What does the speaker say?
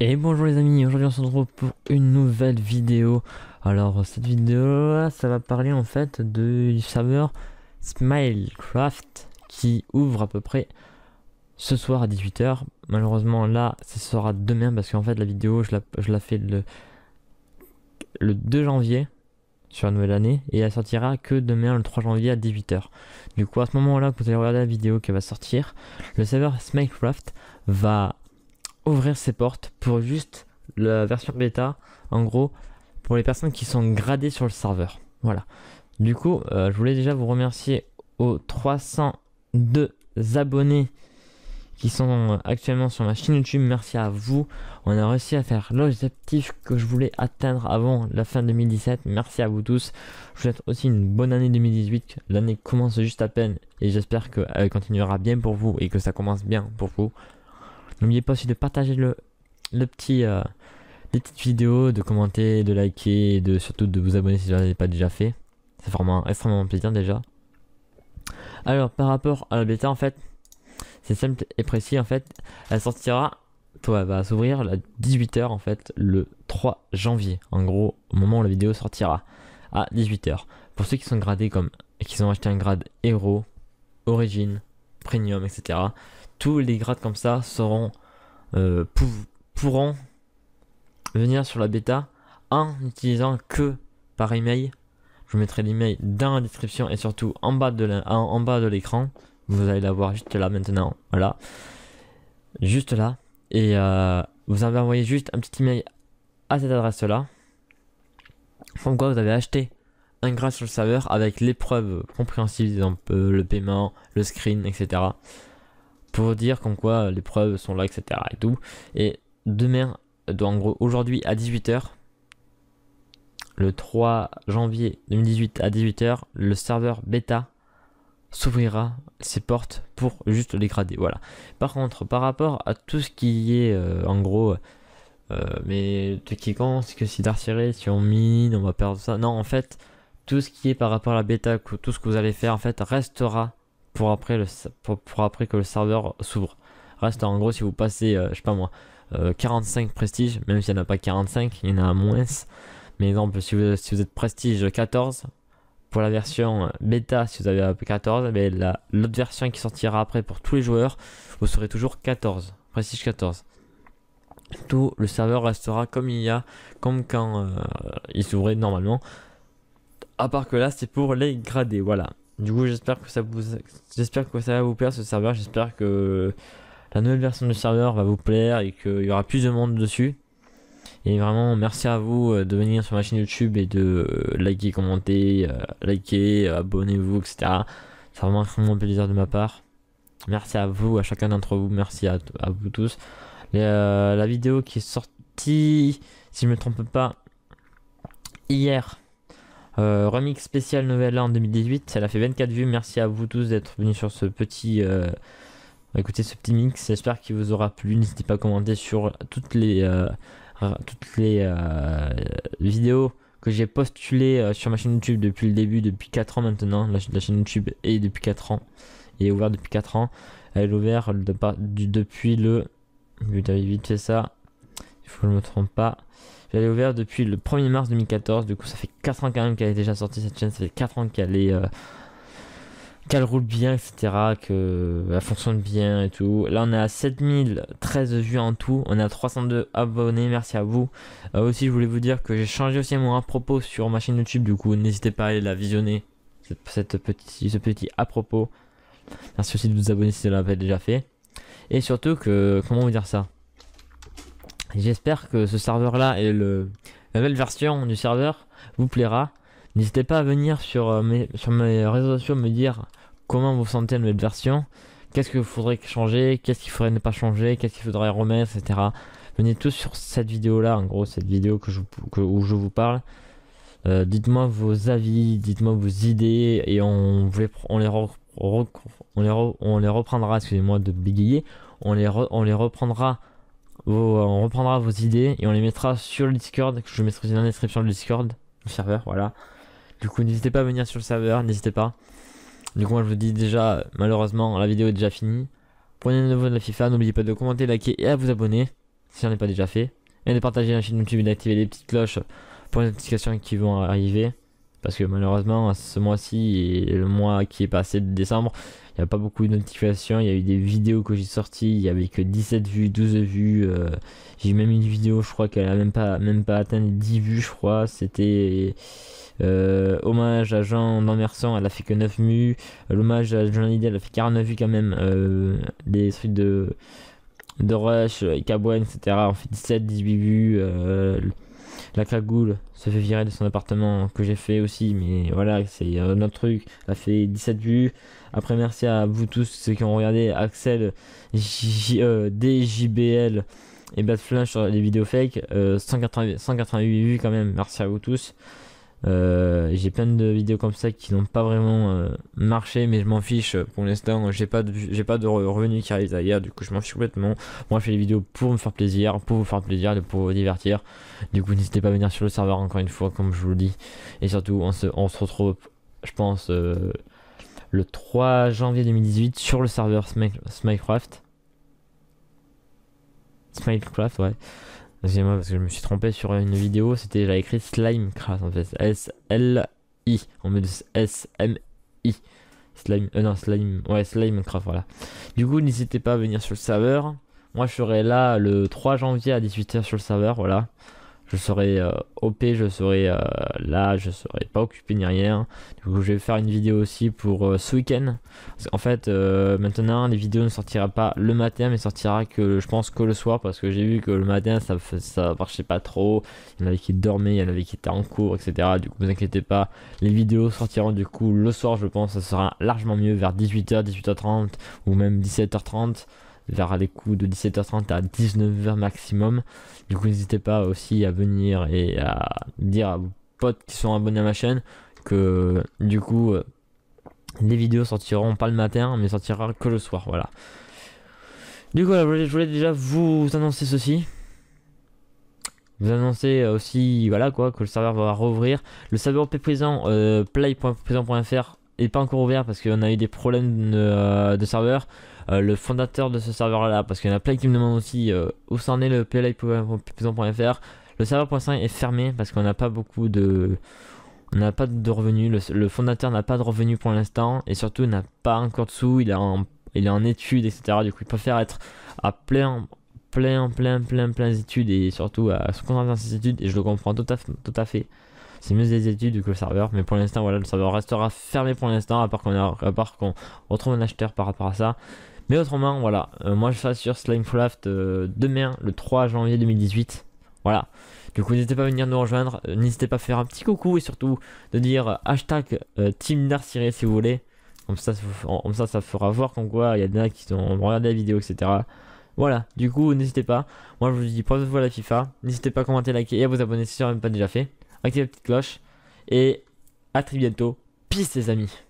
Et bonjour les amis, aujourd'hui on se retrouve pour une nouvelle vidéo. Alors cette vidéo ça va parler en fait du serveur Smilecraft qui ouvre à peu près ce soir à 18h. Malheureusement là, ce sera demain parce qu'en fait la vidéo je la, je la fais le, le 2 janvier sur la nouvelle année et elle sortira que demain le 3 janvier à 18h. Du coup à ce moment-là vous allez regarder la vidéo qui va sortir, le serveur Smitecraft va ouvrir ses portes pour juste la version bêta, en gros pour les personnes qui sont gradées sur le serveur. Voilà. Du coup, euh, je voulais déjà vous remercier aux 302 abonnés qui sont actuellement sur ma chaîne YouTube. Merci à vous. On a réussi à faire l'objectif que je voulais atteindre avant la fin 2017. Merci à vous tous. Je vous souhaite aussi une bonne année 2018. L'année commence juste à peine et j'espère qu'elle euh, continuera bien pour vous et que ça commence bien pour vous. N'oubliez pas aussi de partager le, le petit, euh, les petites vidéos, de commenter, de liker et de, surtout de vous abonner si vous ne l'avez pas déjà fait. C'est vraiment extrêmement plaisir déjà. Alors par rapport à la bêta en fait, c'est simple et précis en fait. Elle sortira, toi, va s'ouvrir à 18h en fait, le 3 janvier. En gros, au moment où la vidéo sortira, à 18h. Pour ceux qui sont gradés comme, qui ont acheté un grade héros, origine, premium, etc. Tous les grades comme ça seront, euh, pourront venir sur la bêta en utilisant que par email. Je vous mettrai l'email dans la description et surtout en bas de l'écran. Vous allez l'avoir juste là maintenant. Voilà. Juste là. Et euh, vous avez envoyé juste un petit email à cette adresse là. Comme quoi vous avez acheté un grade sur le serveur avec les l'épreuve un peu le paiement, le screen, etc. Pour dire comme quoi euh, les preuves sont là, etc. et tout. Et demain, donc en gros aujourd'hui à 18h, le 3 janvier 2018 à 18h, le serveur bêta s'ouvrira ses portes pour juste les dégrader. Voilà. Par contre, par rapport à tout ce qui est euh, en gros, euh, mais tout qui compte, c'est que si d'artillerie si on mine, on va perdre ça. Non, en fait, tout ce qui est par rapport à la bêta, tout ce que vous allez faire, en fait, restera pour après, le, pour, après que le serveur s'ouvre. Reste en gros, si vous passez, euh, je sais pas moi, 45 prestige, même s'il n'y en a pas 45, il y en a moins. Mais exemple, si si vous êtes prestige 14, pour la version bêta si vous avez peu 14, mais l'autre version qui sortira après pour tous les joueurs, vous serez toujours 14, Prestige 14. Tout le serveur restera comme il y a, comme quand euh, il s'ouvrait normalement. À part que là, c'est pour les gradés, voilà. Du coup, j'espère que ça vous, j'espère que ça va vous plaire ce serveur. J'espère que la nouvelle version du serveur va vous plaire et qu'il y aura plus de monde dessus. Et vraiment, merci à vous euh, de venir sur ma chaîne YouTube et de euh, liker, commenter, euh, liker, abonnez-vous, etc. C'est vraiment un plaisir de ma part. Merci à vous, à chacun d'entre vous, merci à, vous tous. la vidéo qui est sortie, si je ne me trompe pas, hier, remix spécial Nouvelle en 2018, elle a fait 24 vues. Merci à vous tous d'être venus sur ce petit... écoutez ce petit mix, j'espère qu'il vous aura plu. N'hésitez pas à commenter sur toutes les Hein, toutes les euh, vidéos que j'ai postulées euh, sur ma chaîne YouTube depuis le début, depuis 4 ans maintenant. La, chaîne YouTube est depuis 4 ans. et est ouverte depuis 4 ans. Elle est ouverte depuis le... Vous avez vite fait ça. Il faut que je me trompe pas. Elle est ouverte depuis le 1er mars 2014. Du coup, ça fait 4 ans quand même qu'elle est déjà sortie cette chaîne. Ça fait 4 ans qu'elle est... Euh, qu'elle roule bien, etc., qu'elle fonctionne bien et tout. Là, on est à 7013 vues en tout, on est à 302 abonnés, merci à vous. Euh, aussi, je voulais vous dire que j'ai changé aussi mon à propos sur ma chaîne YouTube, du coup, n'hésitez pas à aller la visionner, cette, cette ce petit à propos. Merci aussi de vous abonner si vous l'avez déjà fait. Et surtout que, comment vous dire ça J'espère que ce serveur-là et le, la nouvelle version du serveur vous plaira. N'hésitez pas à venir sur euh, mes, sur mes réseaux sociaux me dire comment vous sentez la nouvelle version, qu'est-ce que faudrait changer, qu'est-ce qu'il faudrait ne pas changer, qu'est-ce qu'il faudrait remettre, etc. Venez tous sur cette vidéo-là, en gros, cette vidéo que je, où je vous parle. Euh, dites-moi vos avis, dites-moi vos idées, et on, les, on, les, on, les, reprendra, excusez-moi de bégayer, on les, reprendra vos, euh, on reprendra vos idées et on les mettra sur le Discord, que je mettrai dans la description du Discord, le serveur, voilà. Du coup, n'hésitez pas à venir sur le serveur, n'hésitez pas. Du coup, moi, je vous dis déjà, malheureusement, la vidéo est déjà finie. Prenez le nouveau de la FIFA, n'oubliez pas de commenter, liker et à vous abonner si ce n'est pas déjà fait. Et de partager la chaîne YouTube et d'activer les petites cloches pour les notifications qui vont arriver. Parce que malheureusement, ce mois-ci et le mois qui est passé de décembre, il n'y a pas beaucoup de notifications. Il y a eu des vidéos que j'ai sorties, il n'y avait que 17 vues, 12 vues. Euh, j'ai même une vidéo, je crois, qu'elle a même pas, même pas atteint les 10 vues, je crois. C'était. Euh, hommage à Jean d'Ammerson, elle a fait que 9 vues. L'hommage à Jean Lidl, elle a fait 49 vues quand même. Euh, des trucs de, de Rush, Caboine, etc. On fait 17, 18 vues. La cagoule se fait virer de son appartement, que j'ai fait aussi, mais voilà, c'est notre truc. Elle a fait 17 vues. Après, merci à vous tous ceux qui ont regardé Axel, euh, DJBL et Bad Flash sur les vidéos fake. 188 euh, vues quand même, merci à vous tous. Euh, j'ai plein de vidéos comme ça qui n'ont pas vraiment euh, marché, mais je m'en fiche pour l'instant. J'ai pas de, j'ai pas de revenus qui arrivent ailleurs du coup je m'en fiche complètement. Moi je fais les vidéos pour me faire plaisir, pour vous faire plaisir, pour vous divertir. Du coup n'hésitez pas à venir sur le serveur encore une fois, comme je vous le dis. Et surtout on se, retrouve, je pense, euh, le 3 janvier 2018 sur le serveur Smilecraft Smilecraft ouais. Excusez-moi parce que je me suis trompé sur une vidéo, c'était j'avais écrit slime en fait. S L I en mode S M I. Slime euh, non, slime ouais, slime voilà. Du coup, n'hésitez pas à venir sur le serveur. Moi, je serai là le 3 janvier à 18h sur le serveur, voilà je serai euh, OP, je serai euh, là, je serai pas occupé ni rien. Du coup, je vais faire une vidéo aussi pour euh, ce week-end. Parce qu'en fait, maintenant, les vidéos ne sortira pas le matin, mais sortira que je pense que le soir, parce que j'ai vu que le matin, ça, ça marchait pas trop. Il y en avait qui dormaient, il y en avait qui étaient en cours, etc. Du coup, vous inquiétez pas, les vidéos sortiront du coup le soir, je pense. Ça sera largement mieux vers 18h, 18h30 ou même 17h30 vers les coups de 17h30 à 19h maximum. Du coup, n'hésitez pas aussi à venir et à dire à vos potes qui sont abonnés à ma chaîne que du coup, euh, les vidéos sortiront pas le matin, mais sortiront que le soir. Voilà. Du coup, je voulais déjà vous annoncer ceci. Vous annoncer euh, aussi, voilà quoi, que le serveur va rouvrir. Le serveur présent, euh, pas encore ouvert parce qu'on a eu des problèmes de, serveur. le fondateur de ce serveur là, parce qu'il y en a plein qui me demandent aussi où s'en est le pli.fr. Le serveur.5 est fermé parce qu'on n'a pas beaucoup de. On n'a pas de revenus. Le, fondateur n'a pas de revenus pour l'instant et surtout n'a pas encore de sous. Il est en, il est en études, etc. Du coup, il préfère être à plein, plein, plein, plein, plein d'études et surtout à se concentrer dans ses études. Et je le comprends tout à, tout à fait c'est mieux des études que le serveur. Mais pour l'instant, voilà, le serveur restera fermé pour l'instant, à part qu'on qu'on retrouve un acheteur par rapport à ça. Mais autrement, voilà, euh, moi je serai sur Slimecraft euh, demain, le 3 janvier 2018. Voilà. Du coup, n'hésitez pas à venir nous rejoindre. Euh, n'hésitez pas à faire un petit coucou et surtout de dire hashtag Team si vous voulez. Comme ça, ça, comme ça, ça fera voir qu'on quoi il y a des gens qui ont regardé la vidéo, etc. Voilà, du coup, n'hésitez pas. Moi, je vous dis, prenez-vous à la FIFA. N'hésitez pas à commenter, liker et à vous abonner si ce n'est pas déjà fait activez la petite cloche. Et à très bientôt. Peace les amis.